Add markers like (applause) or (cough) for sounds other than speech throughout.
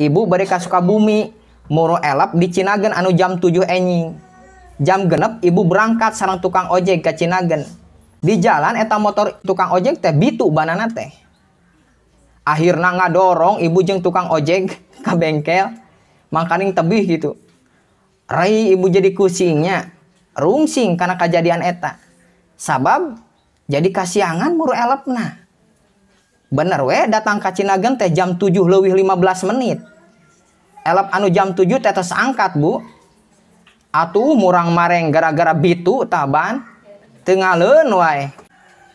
Ibu bari ka bumi muru elap di Cinagen anu jam 7 enyi. Jam genep ibu berangkat sarang tukang ojek ke Cinagen. Di jalan eta motor tukang ojek teh bitu banana teh. Akhirna dorong ibu jeng tukang ojek (laughs) ke bengkel, mangkaning tebih gitu. Rai ibu jadi kusingnya, rungsing karena kejadian eta. Sabab jadi kasiangan muru Elap nah. Bener weh datang ke Cinagen teh jam 7 lebih 15 menit elap anu jam 7 tetes angkat bu atuh murang mareng gara-gara bitu taban tengalun wae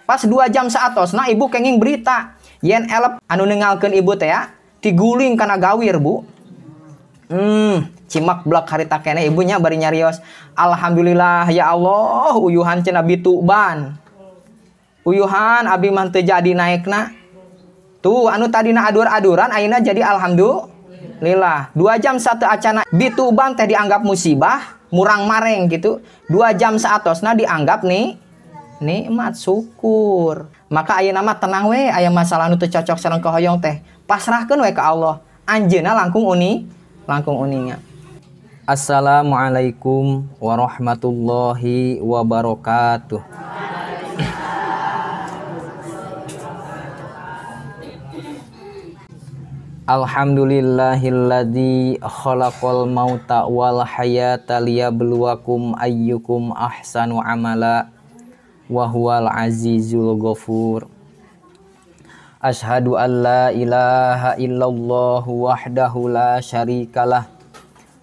pas dua jam saatos nah ibu kenging berita yen elap anu nengalkan ibu teh ya tiguling karena gawir bu hmm cimak blak harita kene ibunya bari nyarios alhamdulillah ya Allah uyuhan cina bitu ban uyuhan abi mah jadi naikna tuh anu tadi na adur-aduran aina jadi alhamdulillah Lillah. Dua jam satu acana bituban teh dianggap musibah, murang mareng gitu. Dua jam saatosna dianggap nih nikmat syukur. Maka ayah nama tenang we, ayah masalah nu cocok sareng kehoyong teh. Pasrahkan we ke Allah. Anjena langkung uni, langkung uninya. Assalamualaikum warahmatullahi wabarakatuh. Alhamdulillahilladzi khalaqal mauta wal hayata liyabluwakum ayyukum ahsanu amala wa huwal azizul ghafur Ashhadu an la ilaha illallah wahdahu la syarikalah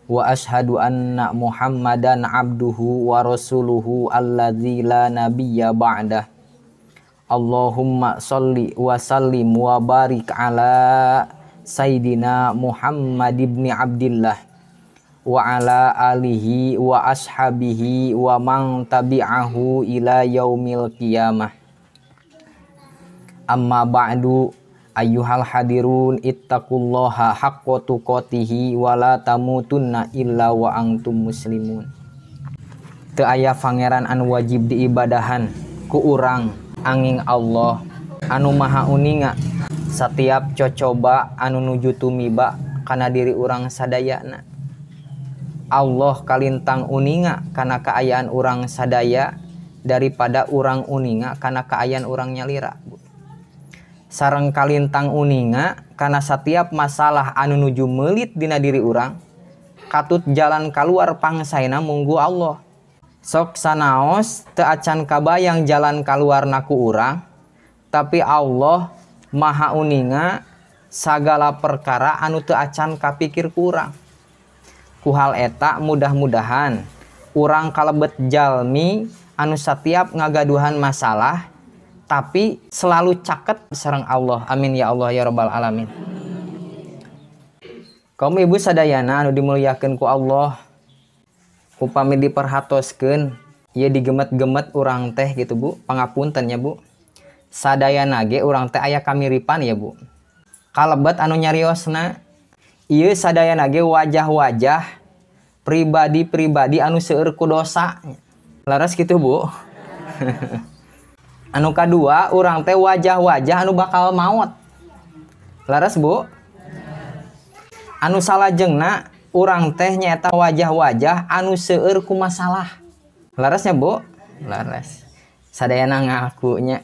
wa ashhadu anna muhammadan abduhu wa rasuluhu alladzi la nabiyya ba'dah Allahumma salli wa sallim wa barik ala Sayyidina Muhammad ibn Abdullah wa ala alihi wa ashabihi wa man tabi'ahu ila yaumil qiyamah amma ba'du ayyuhal hadirun ittaqullaha haqqa tuqatihi wa la tamutunna illa wa antum muslimun teu aya pangeran anu wajib diibadahan ku urang angin Allah anu maha uninga setiap cocoba anu nuju tumiba karena diri orang sadayana Allah kalintang uninga karena keayaan orang sadaya daripada orang uninga karena keayaan orang nyalira sarang kalintang uninga karena setiap masalah anu nuju melit dina diri orang. katut jalan keluar pangsaina munggu Allah sok sanaos teacan kabayang jalan keluar naku urang tapi Allah maha uninga segala perkara anu teu acan kapikir kurang kuhal eta mudah-mudahan kurang kalebet jalmi anu setiap ngagaduhan masalah tapi selalu caket serang Allah amin ya Allah ya robbal alamin kaum ibu sadayana anu dimuliakan ku Allah upami diperhatoskan ya digemet-gemet orang teh gitu bu pengapuntennya bu sadaya nage urang teh ayah kami ripan ya bu kalebet anu nyariosna iya sadaya nage wajah-wajah pribadi-pribadi anu seurku dosa laras gitu bu (laughs) anu kedua urang teh wajah-wajah anu bakal maut laras bu anu salah jengna urang teh nyata wajah-wajah anu seurku masalah larasnya bu laras sadayana nya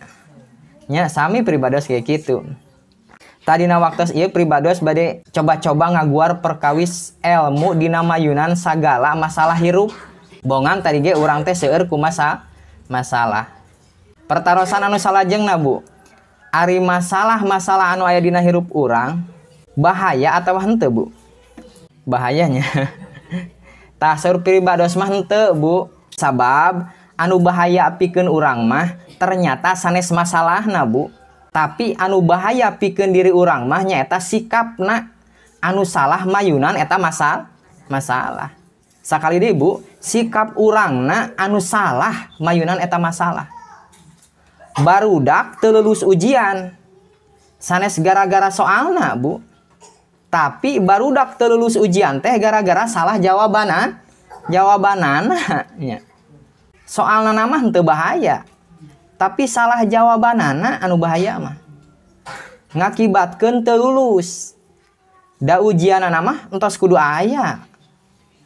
nya sami pribados kayak gitu Tadi waktu iya pribados bade coba-coba ngaguar perkawis ilmu dinama Yunan sagala masalah hirup bongan tadi ge urang teh seueur kumasa masalah pertarosan anu salajeng nabu Ari masalah masalah anu aya dina hirup urang bahaya atau hente bu bahayanya (laughs) tasur pribados mah hente bu sabab anu bahaya pikeun urang mah ternyata sanes masalah nabu. Bu tapi anu bahaya pikeun diri urang mahnya eta sikap na anu salah mayunan eta masal masalah sekali deh Bu sikap urang na anu salah mayunan eta masalah barudak telulus ujian sanes gara-gara soalna Bu tapi barudak telulus ujian teh gara-gara salah jawabanan jawabanan Soal nama henteu bahaya tapi salah jawaban anak anu bahaya mah ngakibatkan telulus da ujian nama entos kudu ayah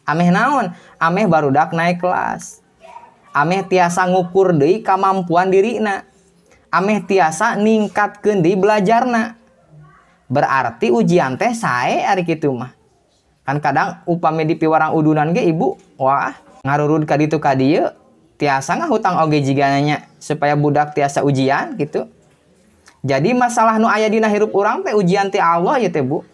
ameh naon ameh baru dak naik kelas ameh tiasa ngukur deh kemampuan diri na ameh tiasa ningkatkan di belajar na berarti ujian teh saya hari itu mah kan kadang upah di piwarang udunan ge ibu wah ngarurud ka ditu ka dieu tiasa nggak hutang oge jigananya supaya budak tiasa ujian gitu jadi masalah nu aya dina hirup urang teh ujian ti Allah ya teh bu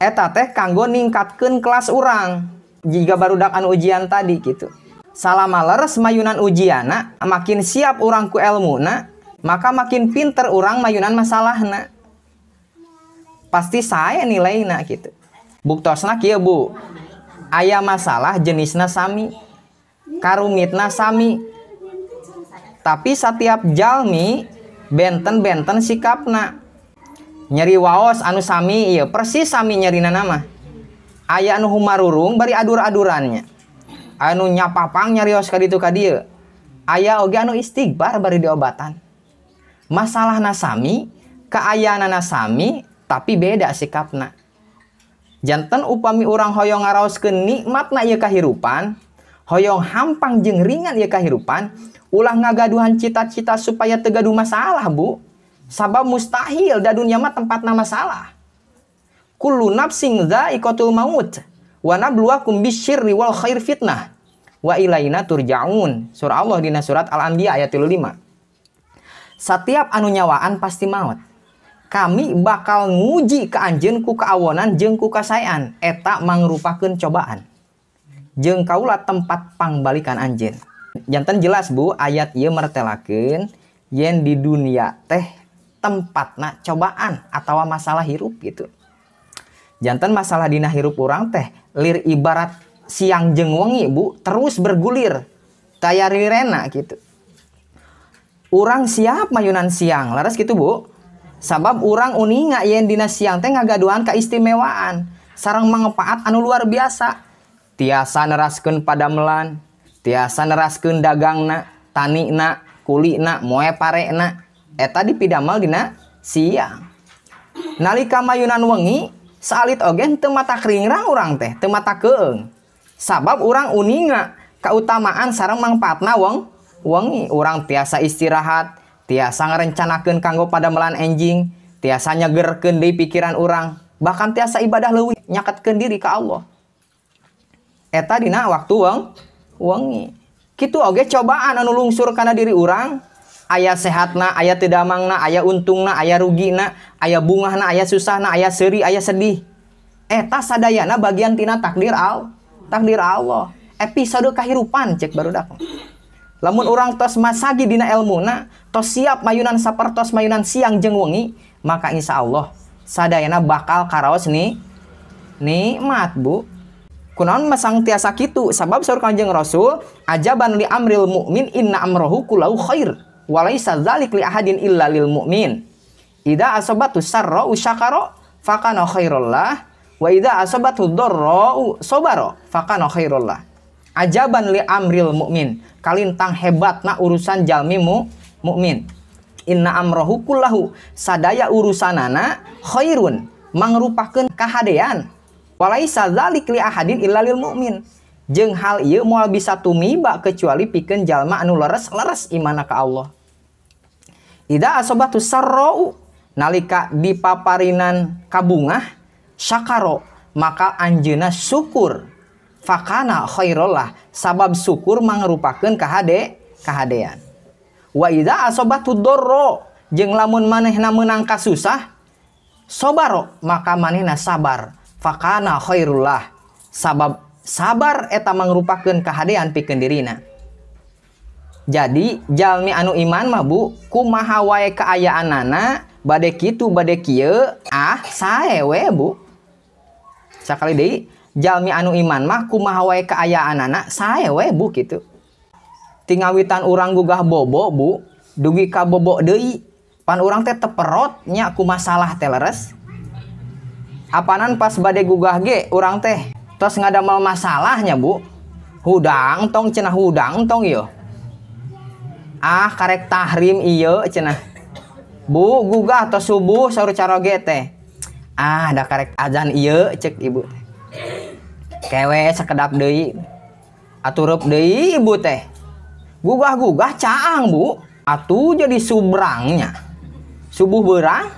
eta teh kanggo ningkatkan kelas urang jika baru dakan ujian tadi gitu salama leres mayunan ujiana makin siap orangku ku nak maka makin pinter orang mayunan masalah nak. pasti saya nilai nak gitu buktosna kia bu ayah masalah jenisna sami karumit nasami tapi setiapjalmi benten-benten sikapna nyeri waos anu sami ya persis ami nyerina nama aya anu humarung beri adur-adurannya anunya papang nyarioskan itu ka aya ogogen anu istighbar bari deobatan masalah nasami keayanan nasami tapi beda sikapnajannten upami urang Hoyo ngaraos ke nikmat na kehidupan. hoyong hampang jeng ringan ya kehidupan ulah ngagaduhan cita-cita supaya tegaduh masalah bu sabab mustahil da dunia mah tempat nama salah kullu nafsin dha'iqatul maut wa nabluwakum bisyirri wal khair fitnah wa ilaina turja'un surah Allah dina surat al-anbiya ayat 35 setiap anu nyawaan pasti maut kami bakal nguji ke anjen ku keawonan jeng ku kasayaan eta mangrupakeun cobaan jeng kaula tempat pangbalikan anjin jantan jelas Bu ayat ia mertelakin, yen di dunia teh tempat nak cobaan atau masalah hirup gitu jantan masalah dina hirup orang teh lir ibarat siang jeng wengi Bu terus bergulir tayari rena gitu orang siap mayunan siang laras gitu bu sabab orang uninga yen dina siang teh ngagaduhan keistimewaan sarang mengepaat anu luar biasa tiasa neraskan pada melan tiasa dagang neraskeun dagangna tanikna kulina moe parekna eta dipidamal dina siang nalika mayunan wengi salit ogen temata mata keringrang orang teh temata keeng sabab orang uninga keutamaan sarang mangpatna wong wengi orang tiasa istirahat tiasa ngerencanakan kanggo pada melan enjing tiasa nyeger kendi pikiran orang bahkan tiasa ibadah leuwih nyaketkeun diri ka Allah eta dina waktu weng wengi gitu oge cobaan anu lungsur karena diri orang ayah sehatna ayah tidak mangna ayah untungna ayah rugina ayah bungahna ayah susahna ayah seri ayah sedih eta sadayana bagian tina takdir al takdir Allah episode kehidupan cek baru dak lamun orang tos masagi dina elmuna tos siap mayunan sapertos mayunan siang jeng wengi maka insya Allah sadayana bakal karaos nih nikmat bu kunaon masang tiasa kitu sabab saur kanjeng rasul ajaban li amril mukmin inna amrohu kulau khair walaisa zalik li ahadin illa lil mukmin ida asobatu sarro usyakaro fakano khairullah. wa ida asobatu dorro sabara fakano khairullah. ajaban li amril mukmin kalintang hebat na urusan jalmimu mukmin inna amrohu kulahu. sadaya urusanana khairun mangrupakeun kahadean walaisa dzalik li ahadin illa lil mu'min jeng hal ieu moal bisa tumiba kecuali piken jalma anu leres-leres imanna ka Allah ida asobatu sarrau nalika dipaparinan kabungah syakaro maka anjeuna syukur fakana khairullah sabab syukur mangrupakeun kahade kahadean wa ida asobatu dorro jeung lamun manehna meunang kasusah sobaro maka manehna sabar fakana khairullah sabab sabar eta mangrupakeun kahadean pikeun dirina jadi jalmi anu iman mah bu kumaha wae kaayaan bade kitu bade kieu ah sae we bu sakali deui jalmi anu iman mah kumaha wae kaayaan sae we bu kitu tingawitan urang gugah bobo bu dugi ka bobo deui pan urang teh perotnya ku masalah teleres Apanan pas badai gugah ge orang teh. Terus ngada mau masalahnya bu. Hudang tong cenah hudang tong iyo. Ah karek tahrim iyo cenah. Bu gugah atau subuh sahur ge teh. Ah ada karek azan iyo cek ibu. Kewe sekedap deui. Aturup deui ibu teh. Gugah-gugah caang bu. Atuh jadi subrangnya. Subuh berang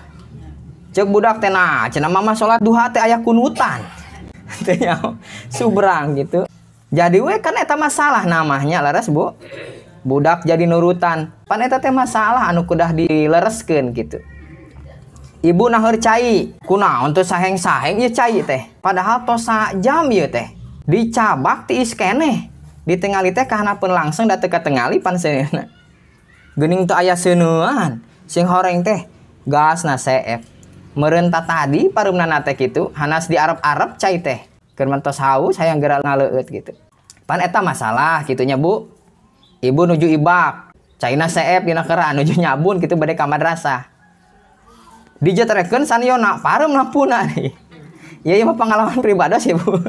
cek budak tena nah, cina mama sholat duha teh ayah kunutan (laughs) teh subrang gitu jadi we kan eta masalah namanya leres bu budak jadi nurutan pan eta teh masalah anu kudah dilereskeun gitu ibu nahur cai kuna untuk saheng saheng ya cai teh padahal tosa jam ya teh dicabak ti iskene di tengah teh karena pun langsung datang ke tengah pan gening tuh ayah senuan sing horeng teh gas na CF Merenta tadi parumna nate gitu Hanas di Arab-Arab cai teh kermentos haus hayang gerak ngaleut gitu pan eta masalah gitunya bu ibu nuju ibak Cina seep di kera nuju nyabun gitu bade kamar rasa dijeterkeun saniona parum lampuna nih iya, iya ya ya pengalaman pribadi sih bu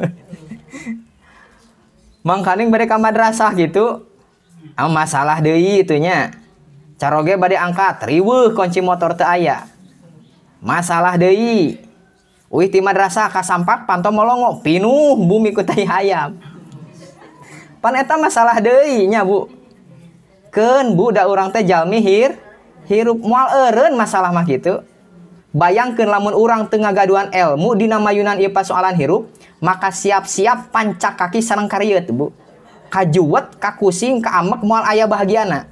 (laughs) mangkaning bade kamar rasa gitu Am anu masalah deh itunya caroge bade angkat riweuh kunci motor teaya. ayah masalah deui Wih ti madrasah kasampak panto molongo pinuh bumi kutai ayam hayam. Pan eta masalah deui nya Bu. ken Bu da urang teh jalmi hir hirup mual eren masalah mah bayang Bayangkeun lamun urang tengah gaduan ilmu dinamayunan mayunan ieu soalan hirup, maka siap-siap pancak kaki sarang kariet Bu. Kajuwet, kakusing, kaamek mual ayah bahagiana.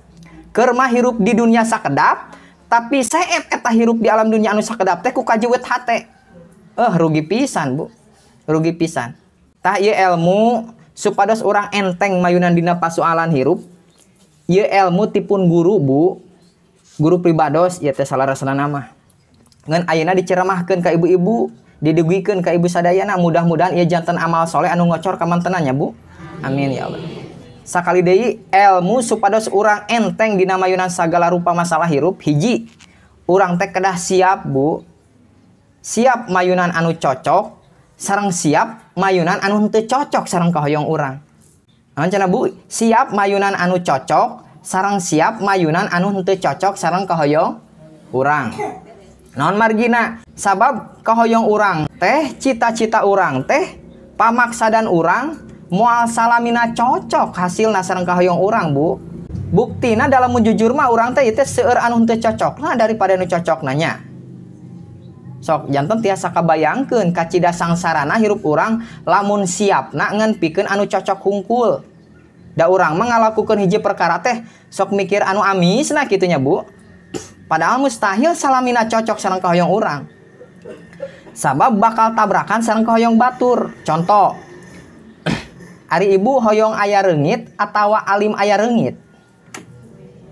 kerma hirup di dunia sakedap, tapi saya eta hirup di alam dunia anu sakedap teh ku kajiwet hate eh rugi pisan bu rugi pisan tah ieu ilmu supados orang enteng mayunan dina pasualan hirup ieu ilmu tipun guru bu guru pribados ieu teh salarasana nama ngan ayeuna diceramahkeun ka ibu-ibu didugikan ke ibu sadayana mudah-mudahan ia jantan amal soleh anu ngocor kamantenanya bu amin ya Allah kali De elmu supados urang enteng Di mayunan sagala rupa masalah hirup hiji urang teh kedah siap Bu siap mayunan anu cocok sarang siap mayunan anu he cocok sarang kehoyong urangncana Bu siap mayunan anu cocok sarang siap mayunan anu hente cocok sarang kehoyong urang nonmara sabab kehoong-urang teh cita-cita urang teh pamaksa dan urang dan Mual salamina cocok hasil nasarang kahoyong orang bu. Buktina dalam jujur mah orang teh itu seur anu teu cocok nah daripada nu cocok nanya. Sok jantan tiasa kabayangkeun kacida sangsarana hirup orang lamun siap nak ngan pikeun anu cocok hungkul. Da orang mengalakukan hiji perkara teh sok mikir anu amis nah kitunya bu. Padahal mustahil salamina cocok sareng kahoyong orang. Sabab bakal tabrakan sareng kahoyong batur. Contoh, Ari ibu hoyong ayah rengit atau alim ayah rengit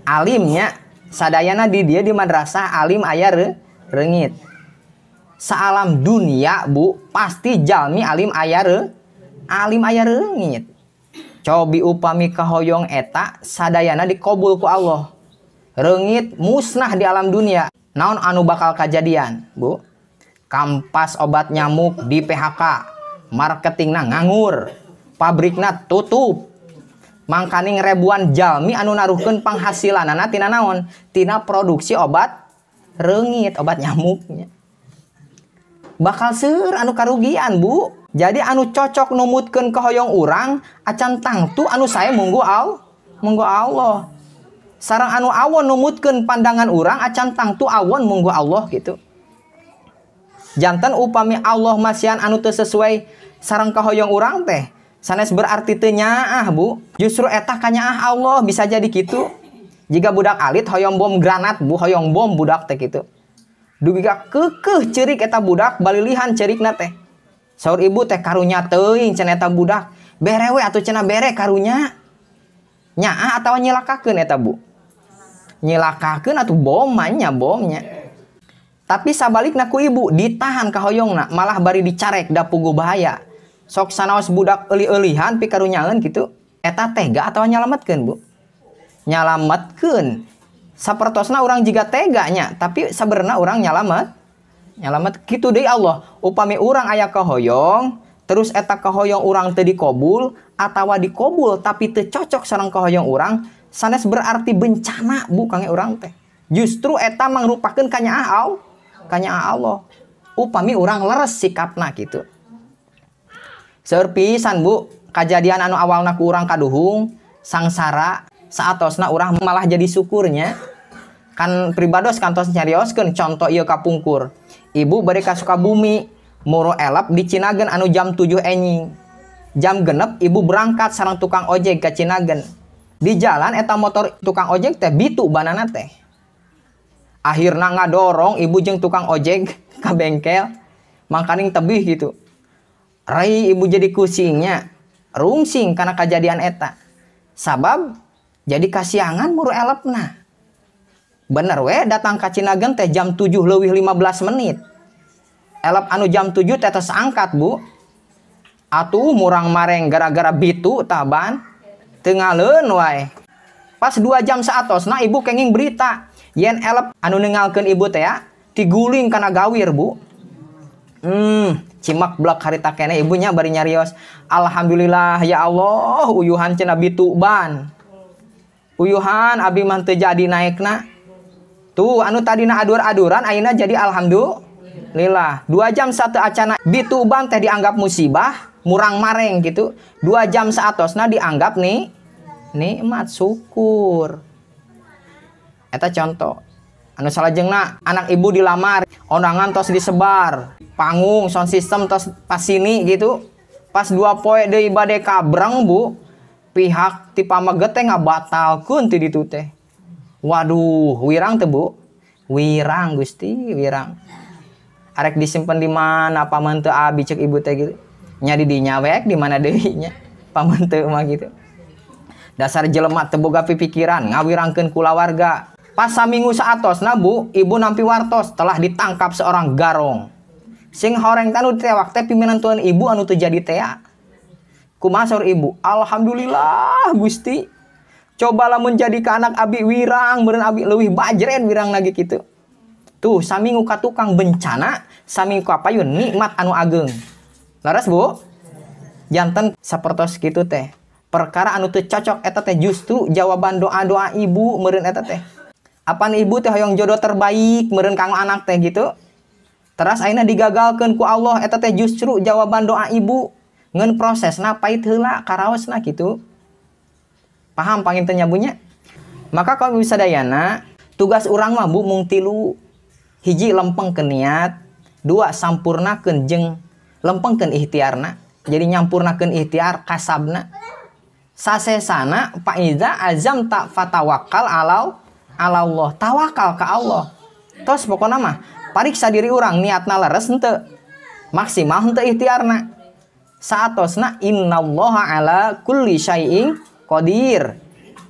alimnya sadayana di dia di madrasah alim ayah re, rengit sealam dunia bu pasti jalmi alim ayah re, alim ayah rengit cobi upami kahoyong eta sadayana dikobul ku Allah rengit musnah di alam dunia naon anu bakal kejadian bu kampas obat nyamuk di PHK marketingna nganggur pabrikna tutup mangkaning ribuan jalmi anu naruhkan penghasilan. anak tina naon tina produksi obat rengit obat nyamuknya bakal sir anu karugian bu jadi anu cocok numutkeun kehoyong urang acan tangtu anu saya munggu al munggu Allah sarang anu awon numutkeun pandangan urang acan tangtu awon munggu Allah gitu jantan upami Allah masian anu teu sesuai sarang kehoyong urang teh sanes berarti tenya ah bu justru etah kanya ah Allah bisa jadi gitu jika budak alit hoyong bom granat bu hoyong bom budak teh gitu duga kekeh cerik eta budak balilihan cerik nate saur ibu teh karunya teing ceneta eta budak berewe atau cena bere karunya nyaa ah, atau nyilakakeun eta bu nyilakakeun atau bom manya bomnya tapi sabalik naku ibu ditahan kahoyong nak, malah bari dicarek gue bahaya sok sanaos budak eli-elihan pikarunyalan gitu eta tega atau nyalamatkan bu nyalamatkan sapertosna orang jika teganya tapi saberna orang nyalamat nyalamat gitu deh Allah upami orang ayah kehoyong terus eta kehoyong orang tadi kobul atau dikobul tapi cocok sarang kehoyong orang sanes berarti bencana bu kange orang teh justru eta mangrupakeun kanya Allah kanya Allah upami orang leres sikapna gitu seur Bu kejadian anu awalna ku urang kaduhung sangsara saatosna urang malah jadi syukurnya kan pribados kantos nyarioskeun contoh ieu kapungkur ibu bari ka Sukabumi Moro elap di Cinagen anu jam 7 enying jam genep ibu berangkat sarang tukang ojek ke Cinagen di jalan eta motor tukang ojek teh bitu banana teh akhirnya ngadorong ibu jeng tukang ojek (laughs) ke bengkel mangkaning tebih gitu Rai ibu jadi kucingnya rungsing karena kejadian eta sabab jadi kasiangan muru elap nah bener we datang ke Cinageng teh jam 7 lebih 15 menit elep anu jam 7 tetes angkat bu atuh murang mareng gara-gara bitu taban tengalun wae pas dua jam seatos, nah ibu kenging berita yen elep anu nengalkan ibu teh ya tiguling karena gawir bu hmm cimak blak harita kene ibunya bari nyarios alhamdulillah ya Allah uyuhan cina bituban uyuhan abi mah teu jadi naikna tuh anu na adur-aduran ayeuna jadi alhamdulillah dua jam satu acana bituban teh dianggap musibah murang mareng gitu dua jam saatosna dianggap nih nikmat syukur eta contoh anu salajengna anak ibu dilamar onangan tos disebar panggung sound system tos pas sini gitu pas dua poe deh ibade kabrang bu pihak tipe pameget nggak batal ti ditu teh waduh wirang teh bu wirang Gusti wirang arek disimpan di mana paman teu abi cek ibu teh gitu nyadi nyawek di mana deui (laughs) paman teu mah gitu dasar jelema teu boga pikiran kula warga Pas saminggu saatos nabu ibu nampi wartos telah ditangkap seorang garong. Sing horeng tanu tewak teh pimpinan tuan ibu anu jadi tea. Kumasor ibu, alhamdulillah Gusti. Cobalah menjadi ke anak abi wirang, beren abi lebih bajren wirang lagi gitu. Tuh, saminggu ka tukang bencana, saminggu ka payun nikmat anu ageng. Laras Bu? Jantan sapertos gitu teh. Perkara anu tuh cocok eta justru jawaban doa-doa ibu meren eta teh apaan ibu teh hoyong jodoh terbaik meren kang anak teh gitu terus aina digagalkan ku Allah eta teh justru jawaban doa ibu ngen nah pahit karawas nah gitu paham pangin teh maka kalau bisa dayana tugas orang mah bu mung tilu hiji lempeng ke niat dua sampurna jeng lempeng ke ikhtiarna jadi nyampurna ke ikhtiar kasabna sasesana pak Iza azam tak fatawakal alau ala Allah tawakal ke Allah tos pokoknya mah pariksa diri orang niat leres ente maksimal ente ikhtiarna saat inna Allah ala kulli syai'in qadir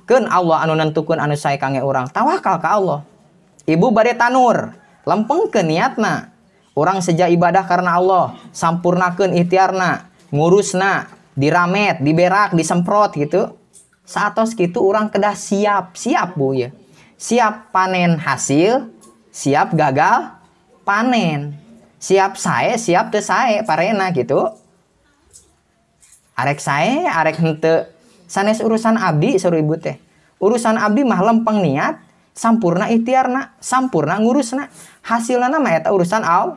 ken Allah anu nentukun anu sae kange orang tawakal ke Allah ibu bade tanur lempeng ke niatna orang sejak ibadah karena Allah sampurnakeun ikhtiarna ngurusna diramet diberak disemprot gitu saat tos gitu orang kedah siap siap bu ya siap panen hasil, siap gagal panen. Siap sae, siap teu sae parena gitu. Arek sae, arek henteu. Sanes urusan abdi seru ibu teh. Urusan abdi mah lempeng niat, sampurna ikhtiarna, sampurna ngurusna. Hasilna mah eta urusan Allah.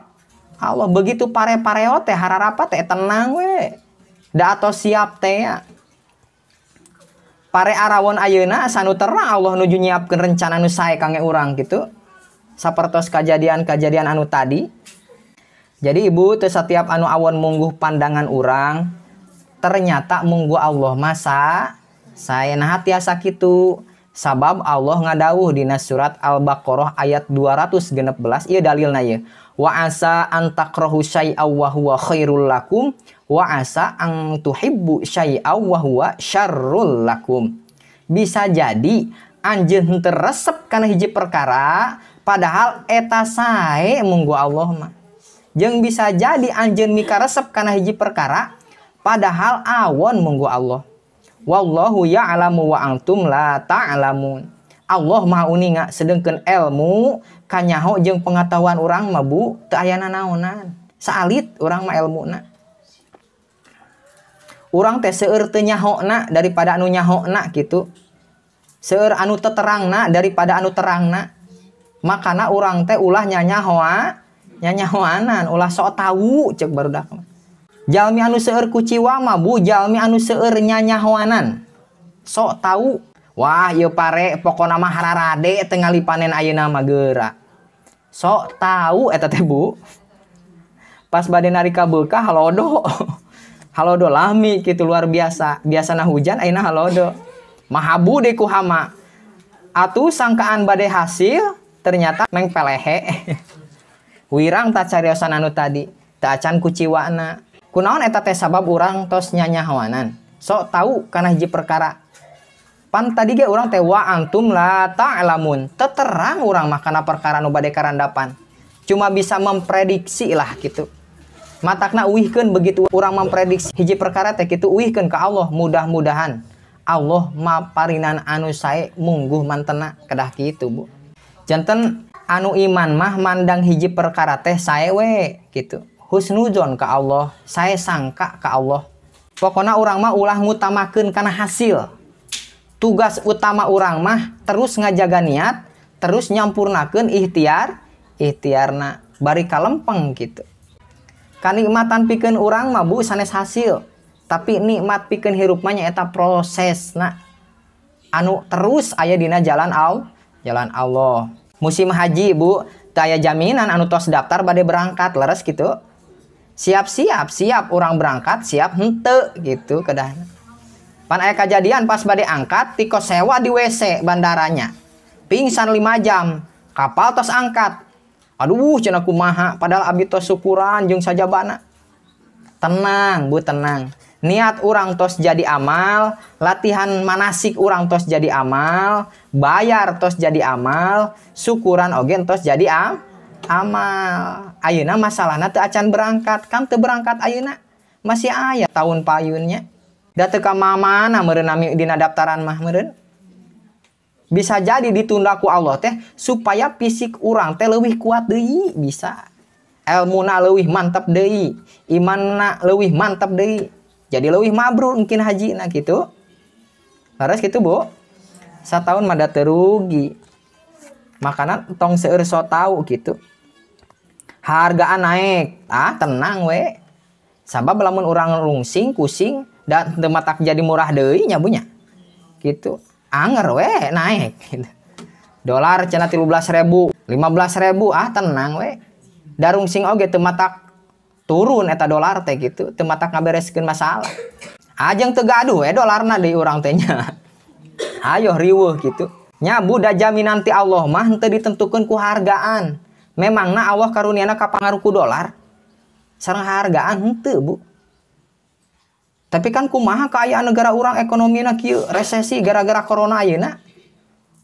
Allah begitu pare-pareo teh hararapa teh tenang we. Da atau siap teh ya pare Arawan Ayeuna sanutera Allah nuju nyiapkan rencana sae kange urang gitu sapertos kejadian-kejadian anu tadi jadi ibu tuh setiap anu awon mungguh pandangan urang ternyata munggu Allah masa saya nah tiasa gitu sabab Allah ngadawuh dina surat Al-Baqarah ayat 216 iya dalilna ya wa asa antakrohu syai'a wa huwa khairul lakum wa asa ang tuhibbu syai'a wa huwa syarrul lakum. Bisa jadi anjeun teresep kana hiji perkara padahal eta sae munggu Allah mah. Jeung bisa jadi anjeun mikaresep kana hiji perkara padahal awon munggu Allah. Wallahu ya'lamu wa antum la ta'lamun. Allah Maha Uninga sedengken ilmu kanyaho jeng pengetahuan orang mabu teayana naonan. Saalit orang mah ilmuna orang teh seueur teu nyahokna daripada anu nyahokna gitu seueur anu teterangna daripada anu terangna makana orang teh ulah nyanyahoa nyanyahoanan ulah sok tahu cek barudak jalmi anu seueur kuciwa mah bu jalmi anu seueur nyanyahoanan sok tahu wah ieu pare pokona mah hararade tengah lipanen ayeuna mah geura sok tahu eta teh bu pas bade narika beukah lodo (laughs) halodo lami gitu luar biasa biasana hujan aina halodo mahabu deku hama atuh sangkaan badai hasil ternyata meng pelehe (laughs) wirang tak cariosan anu tadi tak acan kuciwana kunaon eta teh sabab urang tos hawanan sok tahu karena hiji perkara pan tadi ge urang teh wa antum la ta'lamun ta teterang urang mah apa perkara nu badai karandapan cuma bisa memprediksi lah gitu matakna uihkan begitu orang memprediksi hiji perkara teh itu uihkan ke Allah mudah-mudahan Allah maparinan anu saya mungguh mantena kedah gitu bu jantan anu iman mah mandang hiji perkara teh saya we gitu husnujon ke Allah saya sangka ke Allah pokoknya orang mah ulah ngutamakan karena hasil tugas utama orang mah terus ngajaga niat terus nyampurnakan ikhtiar ikhtiarna bari kalempeng gitu kenikmatan piken orang mabuk sanes hasil tapi nikmat piken hirupnya eta proses nah anu terus ayah dina jalan al jalan Allah musim haji bu daya jaminan anu tos daftar badai berangkat leres gitu siap-siap siap orang berangkat siap hente gitu kedah pan ayah kejadian pas badai angkat tiko sewa di WC bandaranya pingsan 5 jam kapal tos angkat aduh cina aku maha padahal abi tos syukuran saja bana tenang bu tenang niat orang tos jadi amal latihan manasik orang tos jadi amal bayar tos jadi amal syukuran ogen tos jadi am amal ayeuna masalahnya tuh acan berangkat kan tuh berangkat ayeuna masih ayat tahun payunnya Datuk teu mana merenami dina daftaran mah meren? bisa jadi ditunda ditundaku Allah teh supaya fisik orang teh lebih kuat deh, bisa ilmu na lebih mantap deh, iman na lebih mantap deh, jadi lebih mabrur mungkin haji nah gitu harus gitu bu satu tahun mada terugi makanan tong seur so tau gitu harga naik ah tenang we sabab lamun orang rungsing kusing dan tematak jadi murah deh, nyabunya gitu anger we naik dolar cina 13 ribu 15 ribu ah tenang we darung sing oge tematak turun eta dolar teh gitu tematak ngabereskin masalah ajeng tegaduh we dolarna na di orang tehnya ayo riuh gitu Nyabu, budak jaminan ti Allah mah nanti ditentukan ku hargaan na Allah karuniana kapangaruku ku dolar sarang hargaan henteu bu tapi kan kumaha keayaan negara orang ekonomi kieu resesi gara-gara corona nak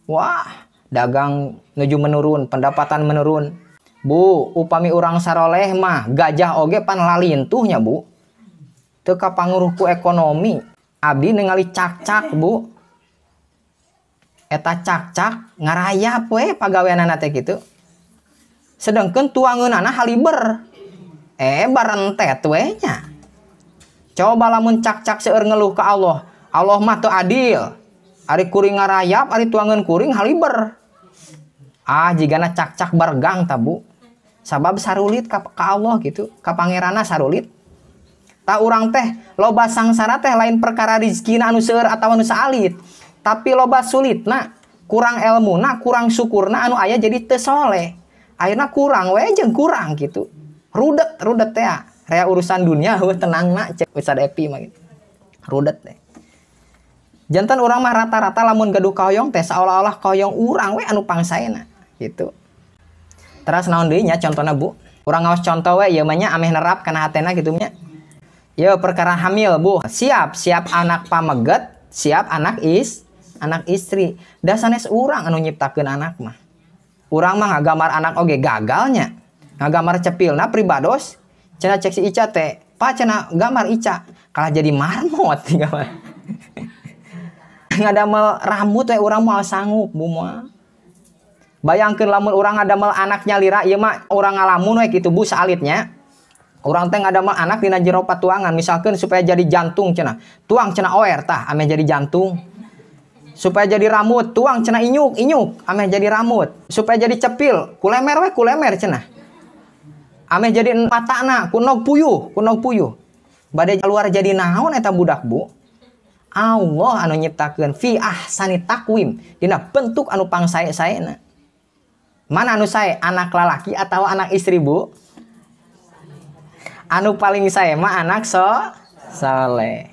Wah, dagang menuju menurun, pendapatan menurun. Bu, upami orang saroleh mah gajah oge pan tuhnya Bu. Teu kapanguruhku ekonomi. Abdi ningali cak-cak, Bu. Eta cak-cak ngarayap we pagaweanana teh gitu Sedangkan anak haliber. Eh, barentet we nya coba lamun cak-cak seueur ngeluh ke Allah Allah mah teu adil ari kuring ngarayap ari tuangan kuring haliber ah jigana cak-cak bergang tabu sabab sarulit ka, ka Allah gitu ka pangerana sarulit tak urang teh loba sangsara teh lain perkara rizkina anu seueur atawa anu saalit tapi loba sulit nah kurang ilmu nah kurang syukur nah anu ayah jadi tesoleh akhirnya kurang wae jeng kurang gitu rudet rudet ya ah. Kayak urusan dunia we (laughs) tenang nak cek bisa epi mah gitu. Rudet deh. Jantan orang mah rata-rata lamun gaduh koyong teh seolah-olah koyong urang weh anu pangsaena gitu. Terus naon dirinya contohnya Bu? orang ngawas contoh weh ya mahnya ameh nerap kena Athena gitu nya. Ya perkara hamil Bu, siap siap anak pameget, siap anak is anak istri. Dasarnya seorang anu nyiptakin anak mah. orang mah gambar anak oge gagalnya. gambar cepil cepilna pribados cina cek si Ica teh pak cina gambar Ica kalah jadi marmot gambar nggak (laughs) ada mal rambut teh orang mau sanggup buma bayangkan lamun orang ada mal anaknya lira ya mah orang ngalamun kayak gitu bu salitnya orang teh ada mal anak di jero patuangan misalkan supaya jadi jantung cina tuang cina oer tah ame jadi jantung supaya jadi rambut tuang cina inyuk inyuk ame jadi rambut supaya jadi cepil kulemer we kulemer cina ameh jadi nak kunok puyuh kunok puyuh badai keluar jadi naon eta budak bu Allah anu nyiptakeun fi ahsani takwim dina bentuk anu pang saya saya na mana anu saya anak lalaki atau anak istri bu anu paling saya mah anak so saleh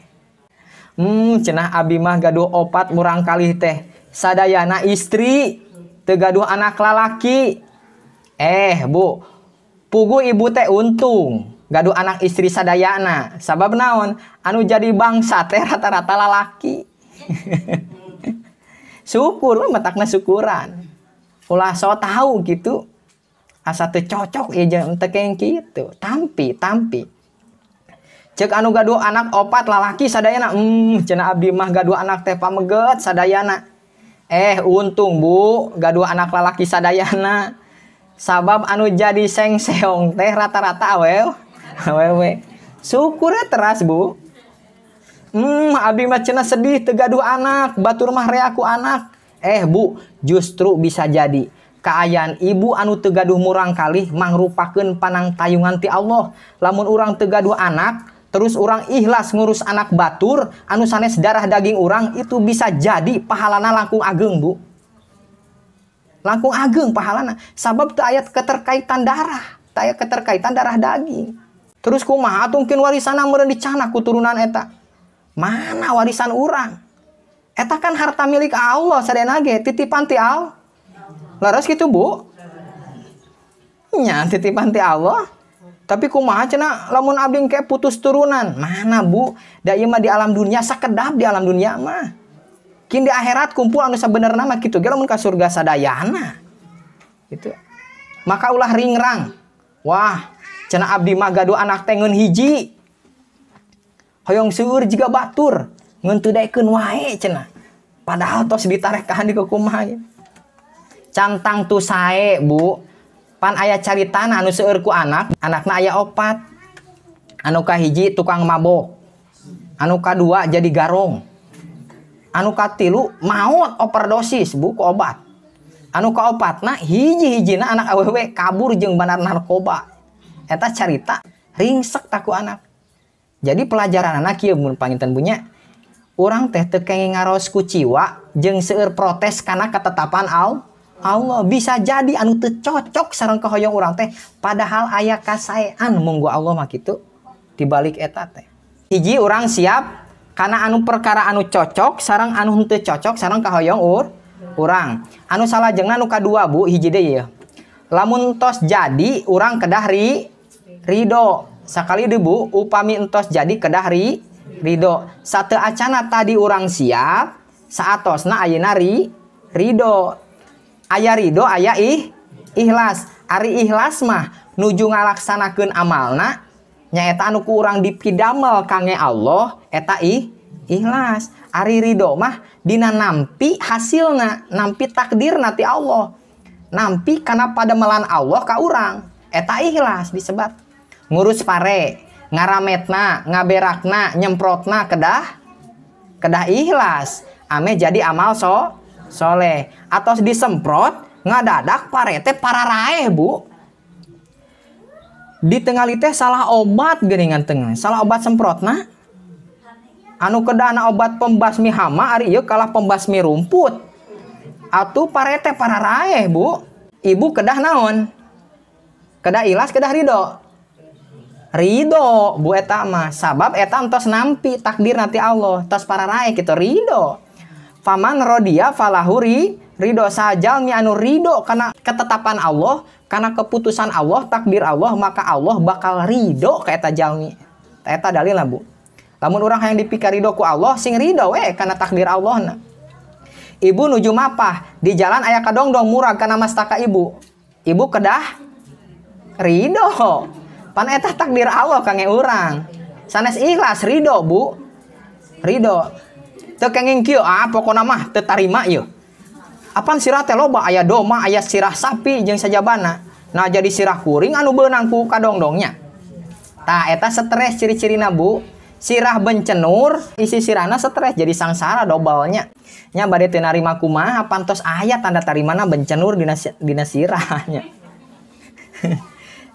hmm cenah abi mah gaduh opat murang kali teh sadayana istri tegaduh anak lalaki eh bu pugu ibu teh untung gaduh anak istri sadayana sabab naon anu jadi bangsa teh rata-rata lalaki (laughs) syukur metakna syukuran ulah so tahu gitu asa teu cocok ya jangan tekeng gitu tampi tampi cek anu gaduh anak opat lalaki sadayana hmm cina abdi mah gaduh anak teh pameget sadayana eh untung bu gaduh anak lalaki sadayana sabab anu jadi seng seong teh rata-rata awel awewe syukur teras bu hmm abdi mah cina sedih tegaduh anak batur mah reaku anak eh bu justru bisa jadi keayaan ibu anu tegaduh murang kali mangrupakeun panang tayungan ti Allah lamun urang tegaduh anak terus orang ikhlas ngurus anak batur anu sanes darah daging orang itu bisa jadi pahalana langkung ageng bu langkung ageng pahalana sabab ayat keterkaitan darah ayat keterkaitan darah daging terus kumaha tungkin warisan meureun dicana ku turunan eta mana warisan orang eta kan harta milik Allah sadena ge titipan ti Allah laras gitu bu nya titipan ti Allah tapi kumaha cina lamun abing kayak putus turunan. Mana bu? Da mah di alam dunia sakedap di alam dunia mah kini akhirat kumpul anu sabenerna mah gitu ge lamun ka surga sadayana gitu maka ulah ringrang wah cena abdi mah gaduh anak tengen hiji hoyong suur jika batur dek wae cena padahal tos ditarik kahan di kekumaha cantang tuh sae bu pan ayah cari tanah anu seurku anak anakna ayah opat anu kahiji tukang mabok anu kedua jadi garong anu katilu maut overdosis buku obat anu kaopatna hiji-hijina anak aww kabur jeng benar narkoba eta carita ringsek taku anak jadi pelajaran anak ya mun panginten punya orang teh tekenge ngaros kuciwa jeng seur protes karena ketetapan al Allah bisa jadi anu te cocok sareng kehoyong orang teh padahal ayah kasaean munggu Allah mak itu dibalik eta teh hiji orang siap anu perkara anu cocok sarang anu untuk cocok sarangkahhoong ur u anu salah jengan uka dua bu hijijide lamuntos jadi urang kedari Ridho sekali debu upami entos jadi kedari Ridho satu Acana tadi urang siap saatos nah aari Ridho ayaah Ridho aya ih ikhlas Ari Ihlas mah nuju ngalaksana kun amalna nyaeta anu kurang dipidamel kange Allah eta ih ikhlas Ari Ridho mah dina nampi hasilna nampi takdir nanti Allah nampi karena pada melan Allah ka urang eta ikhlas disebat ngurus pare ngarametna ngaberakna nyemprotna kedah kedah ikhlas ame jadi amal so soleh atau disemprot ngadadak parete para raeh bu di tengah teh salah obat geringan tengah salah obat semprot nah anu kedana obat pembasmi hama Ari kalah pembasmi rumput atau parete para raeh Bu Ibu kedah naon kedah ilas kedah Ridho Ridho Bu etama sabab etam tos nampi takdir nanti Allah tos para kita gitu Ridho Faman rodia falahuri ridho mi anu ridho karena ketetapan Allah karena keputusan Allah takdir Allah maka Allah bakal ridho kayak eta jalmi eta dalil lah bu Namun orang yang dipikir ridho ku Allah sing ridho eh karena takdir Allah na. ibu nuju apa di jalan ayah kadong dong murah karena mastaka ibu ibu kedah ridho pan eta takdir Allah kange orang sanes ikhlas ridho bu ridho tekenging kio ah pokona mah tetarima yo apan sirah teh loba ayah doma ayah sirah sapi jeung sajabana nah jadi sirah kuring anu beunang ku kadongdongnya Ta eta stres ciri-ciri nabu sirah bencenur isi sirana stres jadi sangsara dobalnya nya bade teu narima kumaha pantos aya tanda tarimana bencenur dina dina sirahnya (laughs)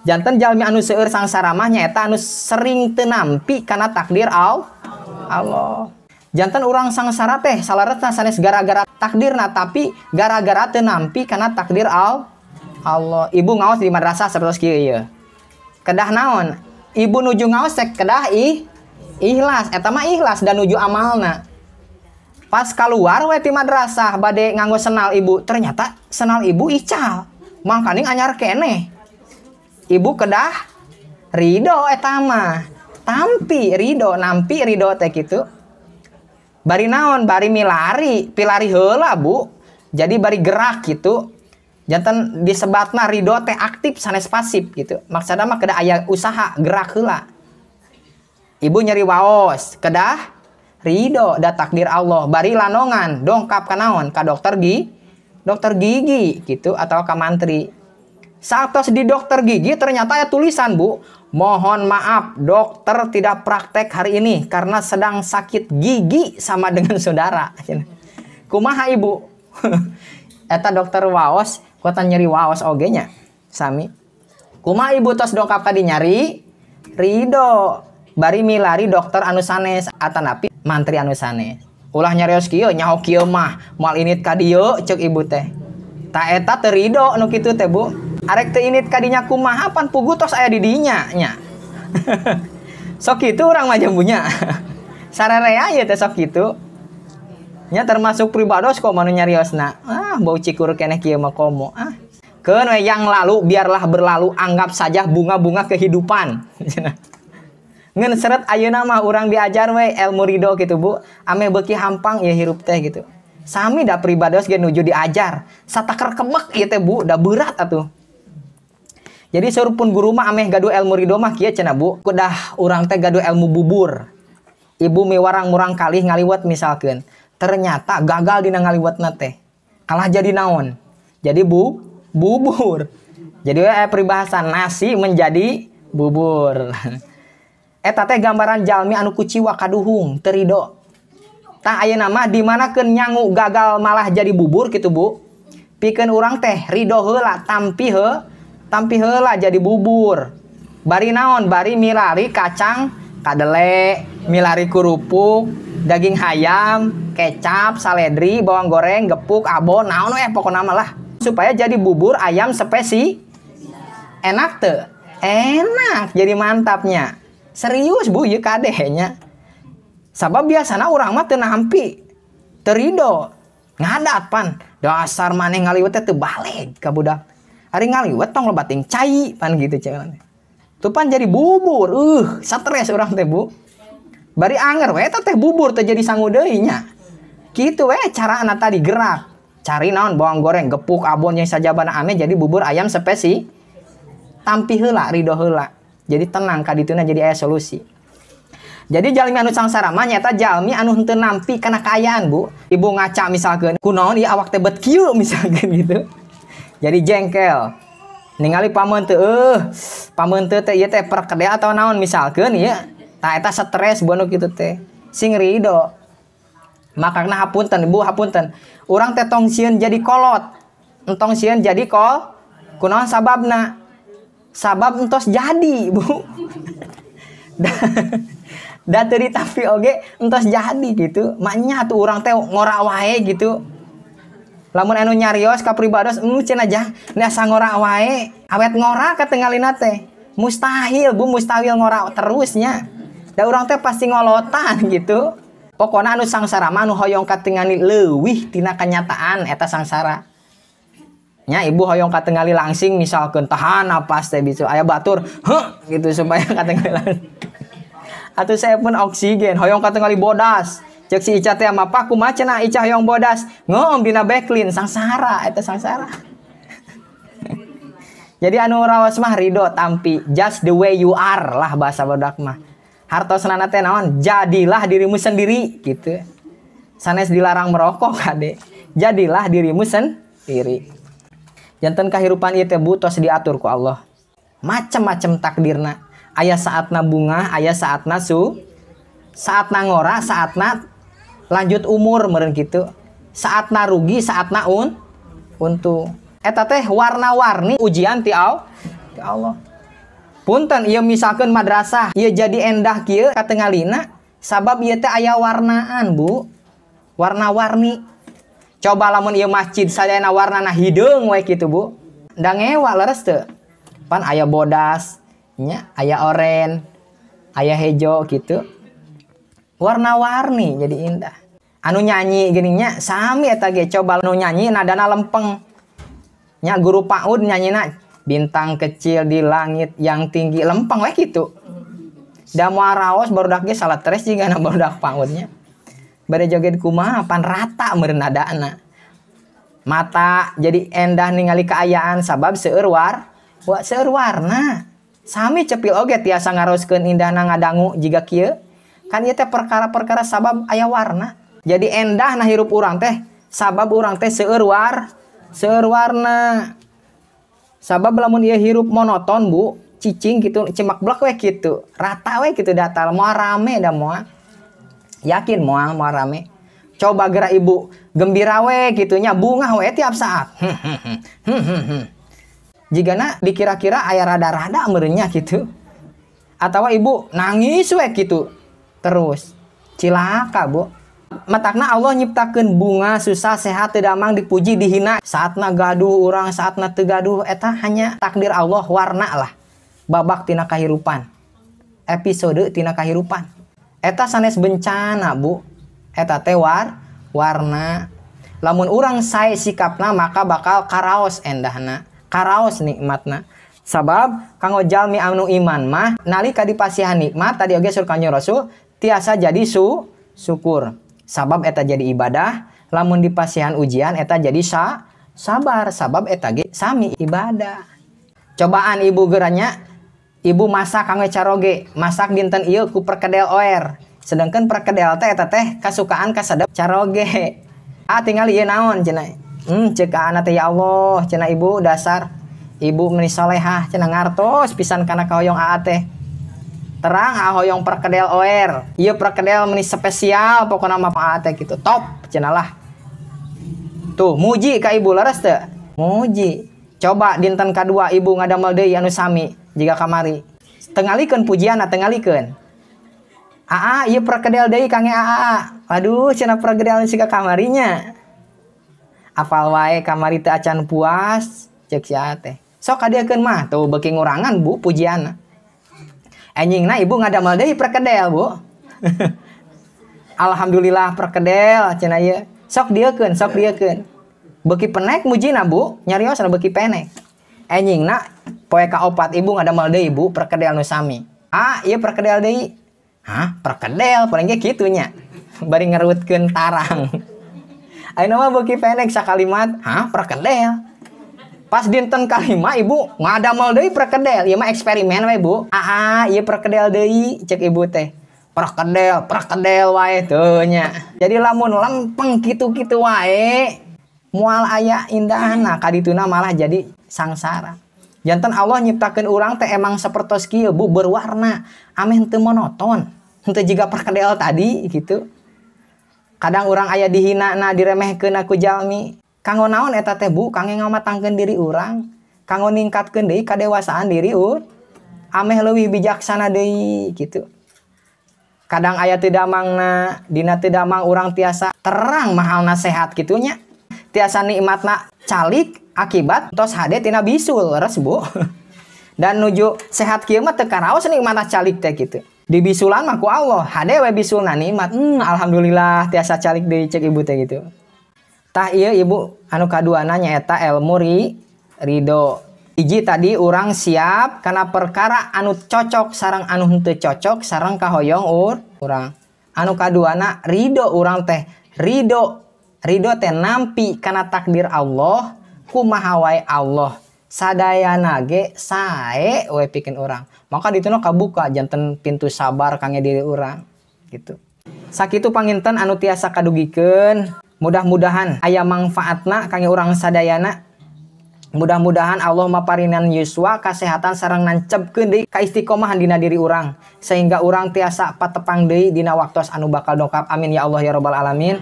jantan jalmi anu seueur sangsara mah nyaeta anu sering tenampi karena takdir Allah Allah jantan orang sangsara teh salaretna sanes gara-gara takdirna tapi gara-gara tenampi karena takdir al Allah ibu ngaos di madrasah seperti kiri ya kedah naon ibu nuju ngaos teh kedah ih ikhlas eta mah ikhlas dan nuju amalna pas keluar we ti madrasah bade nganggo senal ibu ternyata senal ibu ical mangkaning anyar kene ibu kedah ridho etama tampi ridho nampi ridho teh gitu bari naon bari milari pilari hela bu jadi bari gerak gitu jantan disebatna ridho teh aktif sanes pasif gitu maksudnya mah kedah ayah usaha gerak hela ibu nyari waos kedah ridho da takdir Allah bari lanongan dongkap kanaon ka dokter gi dokter gigi gitu atau ka mantri saat di dokter gigi ternyata ya tulisan bu Mohon maaf, dokter tidak praktek hari ini karena sedang sakit gigi sama dengan (laughs) saudara. Kumaha ibu? (laughs) Eta dokter waos, kota nyeri waos ogenya. Sami. Kuma ibu tos dongkap kadi nyari? Rido. Bari milari dokter anusanes atanapi mantri anusanes. Ulah nyarios kio nyaho kio mah, mal init ka cek ibu teh. Ta eta terido nuk itu teh Bu arek teh init kadinya kumaha pan pugu tos aya di dinya nya (laughs) sok itu orang mah jambunya (laughs) sararea ya teh sok itu nya termasuk pribados kok manu nyariosna ah bau cikur keneh kieu mah komo ah keun yang lalu biarlah berlalu anggap saja bunga-bunga kehidupan (laughs) ngen seret ayeuna mah orang diajar we El Morido gitu bu ame beki hampang ya hirup teh gitu sami dah pribados ge nuju diajar sataker kemek ya teh bu dah berat atuh jadi seur guru mah ameh gaduh ilmu ridho mah kia cina bu kudah orang teh gaduh ilmu bubur ibu mewarang murang kali ngaliwat misalkan ternyata gagal dina ngaliwat nate kalah jadi naon jadi bu bubur jadi eh, peribahasa nasi menjadi bubur (laughs) Eh tate gambaran jalmi anu kuciwa kaduhung terido tak ayah nama di mana nyangu gagal malah jadi bubur gitu bu pikan orang teh ridho hela tampi he tampi hela jadi bubur bari naon bari milari kacang kadele milari kerupuk daging ayam kecap saledri bawang goreng gepuk abon naon eh pokok nama lah supaya jadi bubur ayam spesi enak tuh enak jadi mantapnya serius bu ya kadehnya sabab biasanya orang mah tenampi terido ngadat pan dasar maneh ngaliwet tuh balik kabudak hari ngaliwet tong lobating cai pan gitu cai tuh pan jadi bubur uh stres orang teh bu bari anger weh teh bubur teh jadi sangu gitu weh cara anak tadi gerak cari naon bawang goreng gepuk abonnya saja bana ame jadi bubur ayam spesi tampi hela ridho hela jadi tenang kadituna jadi ayah solusi jadi jalmi anu sangsara mah nyata jalmi anu henteu nampi kana kaayaan bu ibu ngaca misalkan kunaon ieu awak teh bet kieu misalkan gitu jadi jengkel ningali pamen teh eh pamen teh teh teh perkedel atau naon misalkan ya tak eta stres bono gitu teh sing rido makanya hapunten bu hapunten orang teh tong sieun jadi kolot entong sieun jadi kol kunaon sababna sabab entos jadi bu dah (laughs) da tadi oge entos jadi gitu maknya tuh orang teh ngora wae gitu lamun anu nyarios kapribados mm, cina aja nasa ngora wae awet ngora ketinggalin teh mustahil bu mustahil ngora terusnya da orang teh pasti ngolotan (laughs) gitu pokoknya anu sangsara mah anu hoyong katingali leuwih tina kenyataan eta sangsara nya ibu hoyong katingali langsing misalkan tahan napas teh bisa, ayah batur huh gitu supaya (laughs) katingali langsing atau saya pun oksigen hoyong katingali bodas cek si Ica teh apa aku macena ah, Ica yang bodas ngom bina beklin sangsara itu sangsara (laughs) jadi anu rawas mah ridho tampi just the way you are lah bahasa bodak mah hartos senana teh naon jadilah dirimu sendiri gitu sanes dilarang merokok (laughs) kade jadilah dirimu sendiri jantan kehidupan itu butuh diatur ku Allah macam-macam takdirna ayah saatna bunga ayah saatna su nangora, saat saatna lanjut umur meren gitu saat narugi saat naun untuk eh teh warna-warni ujian ti Allah punten ia misalkan madrasah ia jadi endah kia katengalina sabab ia teh ayah warnaan bu warna-warni coba lamun ia masjid saya na warna na hidung wae gitu bu dan ngewa leres tuh pan ayah bodas nya ayah oren ayah hejo gitu warna-warni jadi indah anu nyanyi gini gininya sami eta ge coba anu nyanyi nadana lempeng nya guru paud nyanyi na bintang kecil di langit yang tinggi lempeng lah gitu da muaraos baru dak ge salah tres juga na baru dak paudnya bade joget kumaha pan rata meureun nadana mata jadi endah ningali keayaan sabab seueur war wa seueur warna sami cepil oge tiasa ngaroskeun indahna ngadangu jiga kieu kan ieu teh perkara-perkara sabab aya warna jadi endah nah hirup orang teh sabab orang teh seerwar, seerwarna, sabab lamun ia hirup monoton bu cicing gitu cemak blok we gitu rata we gitu datal mau rame dah mau yakin mau mau rame coba gerak ibu gembira we gitunya bunga we tiap saat jika nak dikira-kira ayah rada-rada merenyah gitu atau ibu nangis we gitu terus cilaka bu matakna Allah nyiptakan bunga susah sehat tidak mang dipuji dihina saatna gaduh orang saatna tegaduh eta hanya takdir Allah warna lah babak tina kahirupan episode tina kahirupan eta sanes bencana bu eta tewar warna lamun orang saya sikapna maka bakal karaos endahna karaos nikmatna sabab kanggo jalmi anu iman mah nalika dipasihan nikmat tadi oge surkanyo rasul tiasa jadi su syukur sabab eta jadi ibadah lamun di pasihan ujian eta jadi sa sabar sabab eta ge sami ibadah cobaan ibu geranya ibu masak kangge caroge masak dinten iyo ku perkedel oer sedangkan perkedel teh eta teh kasukaan kasadap caroge ah tinggal iya naon cina hmm cek anak ya Allah cina ibu dasar ibu menisolehah cina ngartos pisan kana yang aa teh terang ahoyong ah, perkedel oer iya perkedel menis spesial pokoknya nama teh gitu top cenalah tuh muji kak ibu leres teh muji coba dinten kedua ibu ngadamel ada anu sami jika kamari tengalikan pujianna ah, tengalikan aa iya perkedel deh kange ya, aa aduh cina perkedel si kak kamarinya apal wae kamari teh acan puas cek si teh sok kadiekeun mah tuh beki ngurangan bu pujianna anjing nah ibu ngadamel deh perkedel bu Alhamdulillah perkedel cina ya sok kan, sok dia kan. beki penek mujina bu nyarios beki penek anjing nak poe ka opat ibu ngadamel deh bu perkedel nusami. ah iya perkedel deh. hah perkedel paling gak gitunya. Baring bari tarang Ayo nama beki penek kalimat. hah perkedel pas dinten kalima ibu nggak ngadamel deui perkedel ya mah eksperimen lah ibu ah ieu perkedel deui cek ibu teh perkedel perkedel wae tuh nya jadi lamun lempeng gitu-gitu wae mual aya indahna kadituna malah jadi sangsara jantan Allah nyiptakeun orang teh emang seperti kieu bu berwarna ameh itu monoton henteu jiga perkedel tadi gitu kadang orang ayah dihina nah ke aku jalmi kanggo naon eta teh Bu kangge ngamatangkeun diri urang kanggo ningkatkeun deui kadewasaan diri ur ameh leuwih bijaksana deui gitu kadang ayat tidak mangna dina tidak mang urang tiasa terang mahal nasehat kitunya, tiasa nikmatna calik akibat tos hade tina bisul res Bu (laughs) dan nuju sehat kieu mah teu karaos nikmatna calik teh gitu di bisulan mah ku Allah hade we bisulna nikmat hmm, alhamdulillah tiasa calik deui cek ibu teh gitu tah iya ibu anu kaduananya eta Elmuri ri ridho iji tadi orang siap karena perkara anu cocok sarang anu henteu cocok sarang kahoyong ur orang anu kaduana ridho orang teh ridho ridho teh nampi karena takdir Allah kumahawai Allah sadaya nage sae we pikin orang maka dituna kabuka jantan pintu sabar kange diri orang gitu sakit panginten anu tiasa kadugiken mudah-mudahan ayah manfaatna kangi orang sadayana mudah-mudahan Allah maparinan Yuswa kesehatan sarang nancepkeun kendi ka istiqomah dina diri orang sehingga orang tiasa patepang deui dina waktu anu bakal dongkap amin ya Allah ya Robbal alamin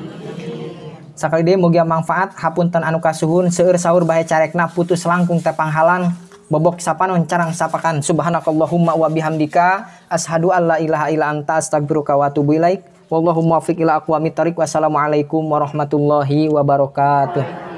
sekali deh mugia manfaat tan anu kasuhun seur sahur bahaya carekna putus langkung tepang halan bobok sapanon carang sapakan subhanakallahumma wabihamdika ashadu alla ilaha ila anta astagfiruka wa atubu Wallahu muwaffiq ila aqwamit thariq. Wassalamualaikum warahmatullahi wabarakatuh.